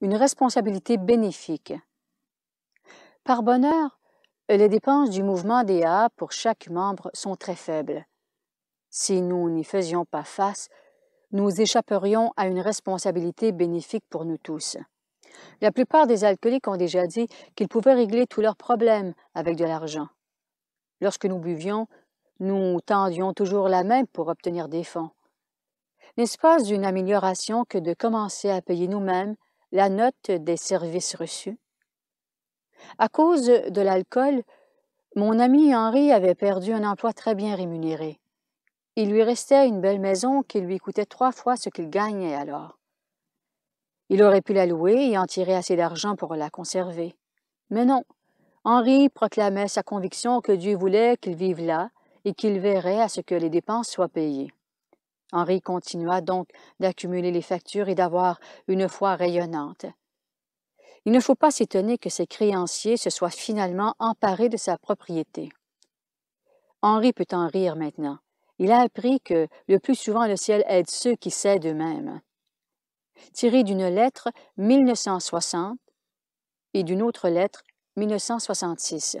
une responsabilité bénéfique. Par bonheur, les dépenses du mouvement DA pour chaque membre sont très faibles. Si nous n'y faisions pas face, nous échapperions à une responsabilité bénéfique pour nous tous. La plupart des alcooliques ont déjà dit qu'ils pouvaient régler tous leurs problèmes avec de l'argent. Lorsque nous buvions, nous tendions toujours la main pour obtenir des fonds. N'est-ce pas une amélioration que de commencer à payer nous-mêmes la note des services reçus. À cause de l'alcool, mon ami Henri avait perdu un emploi très bien rémunéré. Il lui restait une belle maison qui lui coûtait trois fois ce qu'il gagnait alors. Il aurait pu la louer et en tirer assez d'argent pour la conserver. Mais non, Henri proclamait sa conviction que Dieu voulait qu'il vive là et qu'il verrait à ce que les dépenses soient payées. Henri continua donc d'accumuler les factures et d'avoir une foi rayonnante. Il ne faut pas s'étonner que ses créanciers se soient finalement emparés de sa propriété. Henri peut en rire maintenant. Il a appris que le plus souvent le ciel aide ceux qui s'aident eux-mêmes. Tiré d'une lettre 1960 et d'une autre lettre 1966.